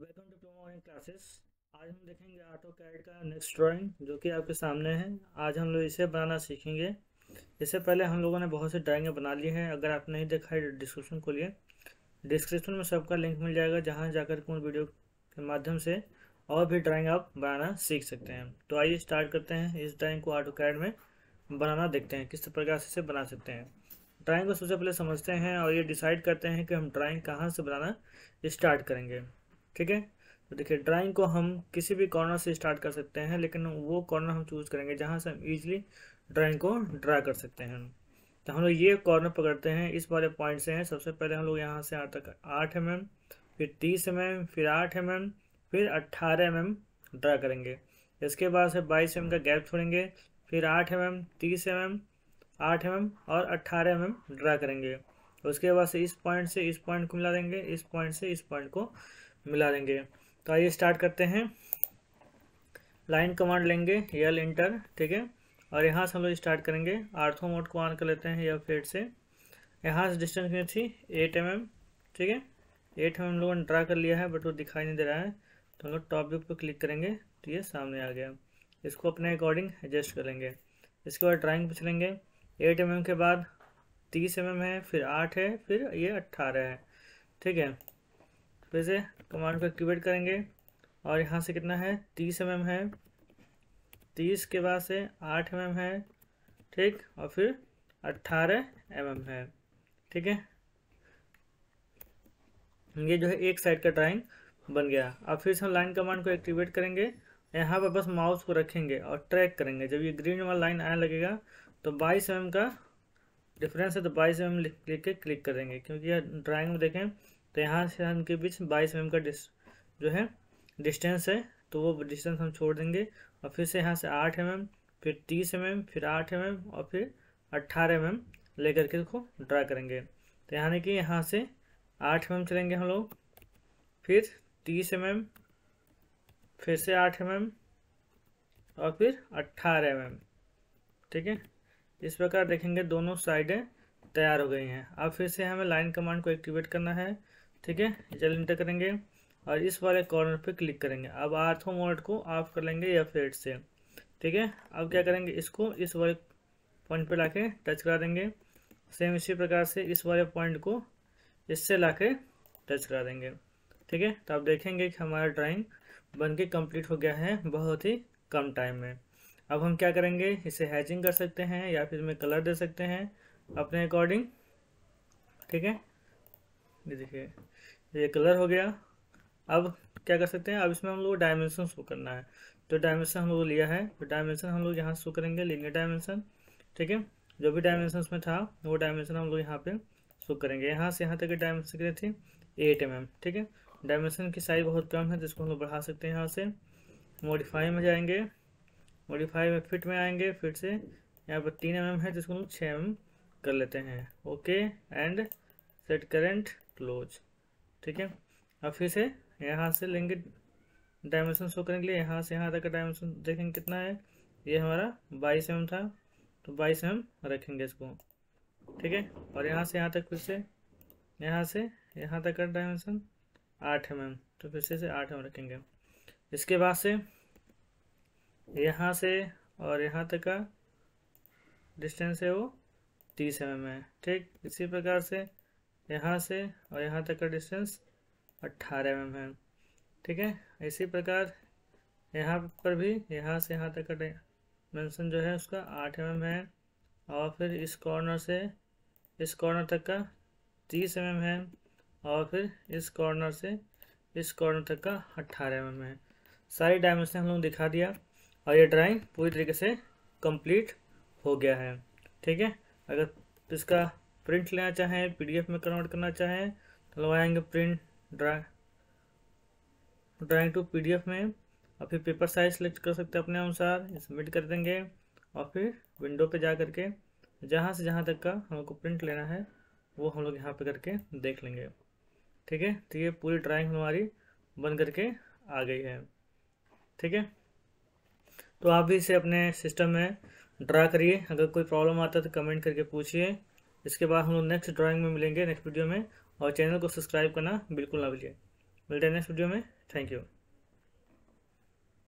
welcome to promo online classes आज हम देखेंगे ऑटो कैड का नेक्स्ट ड्राइंग जो कि आपके सामने है आज हम लोग इसे बनाना सीखेंगे इससे पहले हम लोगों ने बहुत सी ड्राइंगें बना ली हैं अगर आप नहीं देखा है डिस्क्रिप्शन खोलिए डिस्क्रिप्शन में सबका लिंक मिल जाएगा जहाँ जाकर उन वीडियो के माध्यम से और भी ड्राइंग आप बनाना सीख सकते हैं तो आइए स्टार्ट करते हैं इस ड्राइंग को ऑटो कैड में बनाना देखते हैं किस प्रकार से इसे बना सकते हैं ड्राइंग को सबसे पहले समझते हैं और ये डिसाइड करते हैं कि हम ड्राइंग कहाँ से बनाना स्टार्ट करेंगे ठीक है तो देखिए ड्राइंग को हम किसी भी कॉर्नर से स्टार्ट कर सकते हैं लेकिन वो कॉर्नर हम चूज़ करेंगे जहाँ से हम ईजिली ड्राइंग को ड्रा कर सकते हैं तो हम लोग ये कॉर्नर पकड़ते हैं इस वाले पॉइंट से हैं सबसे पहले हम लोग यहाँ से आठ तक आठ एम एम फिर तीस एम एम फिर आठ एम एम फिर अट्ठारह एम एम ड्रा करेंगे इसके बाद से बाईस एम का गैप छोड़ेंगे फिर आठ एम एम तीस एम एम आठ एम एम और अट्ठारह एम एम ड्रा करेंगे उसके बाद से इस पॉइंट से इस पॉइंट को मिला देंगे इस पॉइंट से इस पॉइंट को मिला देंगे तो आइए स्टार्ट करते हैं लाइन कमांड लेंगे यल इंटर ठीक है और यहाँ से हम लोग स्टार्ट करेंगे आर्थो मोड को कर लेते हैं या फेड से यहाँ से डिस्टेंस में थी एट एम mm, ठीक है एट एम एम लोगों ने ड्रा कर लिया है बट वो दिखाई नहीं दे रहा है तो हम लोग टॉप व्यू पर क्लिक करेंगे तो ये सामने आ गया इसको अपने अकॉर्डिंग एडजस्ट करेंगे इसके बाद ड्राइंग पूछ लेंगे एट एम के बाद तीस एम mm है फिर आठ है फिर ये अट्ठारह है ठीक है तो फिर से कमांड को एक्टिवेट करेंगे और यहाँ से कितना है तीस एम mm है तीस के बाद से आठ एम mm है ठीक और फिर अट्ठारह एम mm है ठीक है ये जो है एक साइड का ड्राइंग बन गया अब फिर से हम लाइन कमांड को एक्टिवेट करेंगे यहाँ पर बस माउस को रखेंगे और ट्रैक करेंगे जब ये ग्रीन वाला लाइन आने लगेगा तो बाईस एम का डिफरेंस है तो बाईस एम लिख के क्लिक करेंगे क्योंकि यह ड्राइंग में देखें तो यहाँ से उनके बीच बाईस एम का डिस जो है डिस्टेंस है तो वो डिस्टेंस हम छोड़ देंगे और फिर से यहाँ से आठ एम mm, फिर तीस एम mm, फिर आठ एम mm और फिर अट्ठारह एम ले करके उसको ड्रा करेंगे तो यानी कि यहाँ से आठ एम चलेंगे हम लोग फिर तीस एम फिर से आठ एम और फिर अट्ठारह एम ठीक है इस प्रकार देखेंगे दोनों साइडें तैयार हो गई हैं अब फिर से हमें लाइन कमांड को एक्टिवेट करना है ठीक है जल इंटर करेंगे और इस वाले कॉर्नर पे क्लिक करेंगे अब आर्थो मोड को ऑफ कर लेंगे या फेड से ठीक है अब क्या करेंगे इसको इस वाले पॉइंट पे लाके टच करा देंगे सेम इसी प्रकार से इस वाले पॉइंट को इससे लाके टच करा देंगे ठीक है तो आप देखेंगे कि हमारा ड्राइंग बन के कम्प्लीट हो गया है बहुत ही कम टाइम में अब हम क्या करेंगे इसे हैचिंग कर सकते हैं या फिर इसमें कलर दे सकते हैं अपने अकॉर्डिंग ठीक है ये देखिए ये कलर हो गया अब क्या कर सकते हैं अब इसमें हम लोग डायमेंशन शो करना है तो डायमेंशन हम लोग लिया है तो डायमेंशन हम लोग यहाँ शो करेंगे लेंगे डायमेंशन ठीक है जो भी डायमेंशन में था वो डायमेंशन हम लोग यहाँ पे शो करेंगे यहाँ से यहाँ तक डायमेंशन कितनी थी एट एम mm, ठीक है डायमेंशन की साइज बहुत कम है जिसको हम लोग बढ़ा सकते हैं यहाँ से मॉडिफाई में जाएंगे मॉडिफाई में फिट में आएंगे फिट से यहाँ पर तीन एम mm है जिसको हम लोग छः एम mm कर लेते हैं okay and set current close ठीक है अब फिर से यहाँ से लेंगे डायमेंशन शो करने के लिए यहाँ से यहाँ तक का डायमेंशन देखेंगे कितना है ये हमारा बाईस एम था तो बाईस एम रखेंगे इसको ठीक है और यहाँ से यहाँ तक फिर से यहाँ से यहाँ तक का डायमेंशन आठ एम तो फिर से आठ एम रखेंगे इसके बाद से यहाँ से और यहाँ तक का डिस्टेंस है वो तीस एम है ठीक इसी प्रकार से यहाँ से और यहाँ तक का डिस्टेंस अट्ठारह एम है ठीक है इसी प्रकार यहाँ पर भी यहाँ से यहाँ तक का डिमेंसन जो है उसका आठ एम है और फिर इस कॉर्नर से इस कॉर्नर तक का तीस एम है और फिर इस कॉर्नर से इस कॉर्नर तक का अट्ठारह एम है सारी डायमेंशन हम लोग दिखा दिया और ये ड्राइंग पूरी तरीके से कंप्लीट हो गया है ठीक है अगर इसका प्रिंट लेना चाहें पीडीएफ में कन्वर्ट करना चाहें तो लगाएंगे print draw drawing to PDF में और फिर पेपर साइज सेलेक्ट कर सकते हैं अपने अनुसार सबमिट कर देंगे और फिर विंडो पे जा करके जहाँ से जहाँ तक का हमको प्रिंट लेना है वो हम लोग यहाँ पे करके देख लेंगे ठीक है तो ये पूरी ड्राइंग हमारी बन करके आ गई है ठीक है तो आप भी इसे अपने सिस्टम में ड्रा करिए अगर कोई प्रॉब्लम आता है तो कमेंट करके पूछिए इसके बाद हम लोग नेक्स्ट ड्राइंग में मिलेंगे नेक्स्ट वीडियो में और चैनल को सब्सक्राइब करना बिल्कुल ना भूलिए मिलते हैं नेक्स्ट वीडियो में थैंक यू